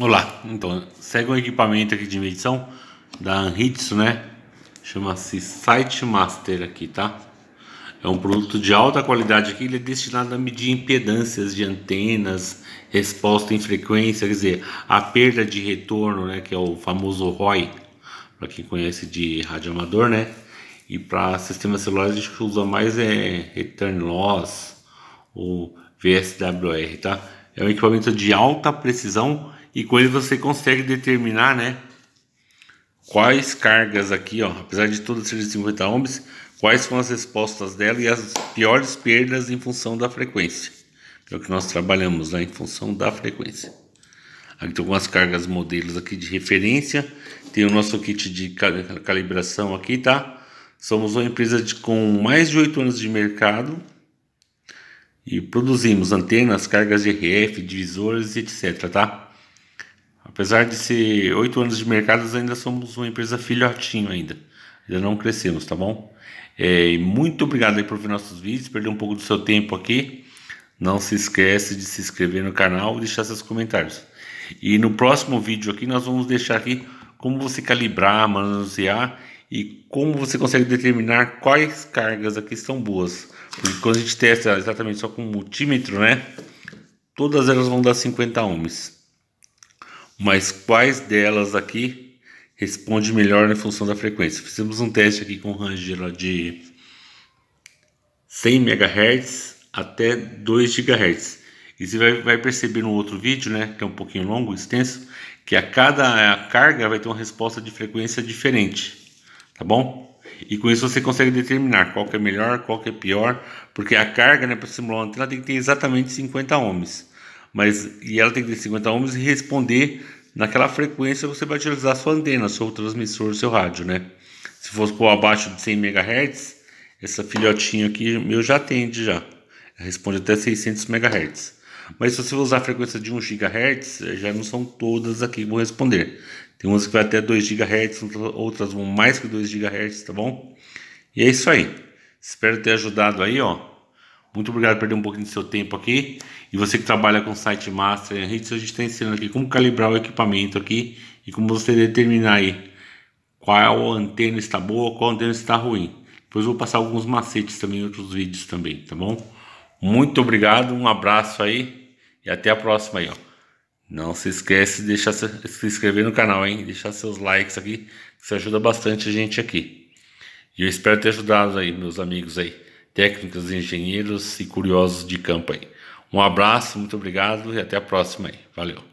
Olá, então segue um equipamento aqui de medição da Anritsu, né? Chama-se Site Master aqui, tá? É um produto de alta qualidade aqui, ele é destinado a medir impedâncias de antenas, resposta em frequência, quer dizer, a perda de retorno, né? Que é o famoso ROI, para quem conhece de rádio né? E para sistemas celulares a gente usa mais é Return Loss ou VSWR, tá? É um equipamento de alta precisão e com ele você consegue determinar, né? Quais cargas aqui, ó, apesar de tudo ser de 50 ohms, quais foram as respostas dela e as piores perdas em função da frequência. é o que nós trabalhamos lá né, em função da frequência. Aqui tem algumas cargas modelos aqui de referência. Tem o nosso kit de calibração aqui, tá? Somos uma empresa de, com mais de 8 anos de mercado e produzimos antenas, cargas de RF, divisores, etc, tá? Apesar de ser oito anos de mercado, ainda somos uma empresa filhotinho ainda. Ainda não crescemos, tá bom? É, muito obrigado aí por ver nossos vídeos, perder um pouco do seu tempo aqui. Não se esquece de se inscrever no canal e deixar seus comentários. E no próximo vídeo aqui nós vamos deixar aqui como você calibrar, manusear e como você consegue determinar quais cargas aqui são boas. Porque quando a gente testa exatamente só com multímetro, né? Todas elas vão dar 50 ohms mas quais delas aqui responde melhor em função da frequência? Fizemos um teste aqui com range de 100 MHz até 2 GHz. E você vai, vai, perceber no outro vídeo, né, que é um pouquinho longo, extenso, que a cada carga vai ter uma resposta de frequência diferente, tá bom? E com isso você consegue determinar qual que é melhor, qual que é pior, porque a carga, né, para simular uma antena tem que ter exatamente 50 ohms. Mas e ela tem que ter 50 ohms e responder naquela frequência você vai utilizar sua antena, seu transmissor, seu rádio, né? Se fosse por abaixo de 100 MHz, essa filhotinha aqui meu já atende já. Responde até 600 MHz. Mas se você usar a frequência de 1 GHz, eh, já não são todas aqui que vão responder. Tem umas que vai até 2 GHz, outras vão mais que 2 GHz, tá bom? E é isso aí. Espero ter ajudado aí, ó. Muito obrigado por perder um pouquinho do seu tempo aqui. E você que trabalha com site master, a gente está ensinando aqui como calibrar o equipamento aqui e como você determinar aí qual antena está boa, qual antena está ruim. Depois vou passar alguns macetes também em outros vídeos também, tá bom? Muito obrigado, um abraço aí e até a próxima aí, ó. Não se esquece de deixar se inscrever no canal, hein? Deixar seus likes aqui, que isso ajuda bastante a gente aqui. E eu espero ter ajudado aí, meus amigos aí técnicos, engenheiros e curiosos de campo aí. Um abraço, muito obrigado e até a próxima aí. Valeu.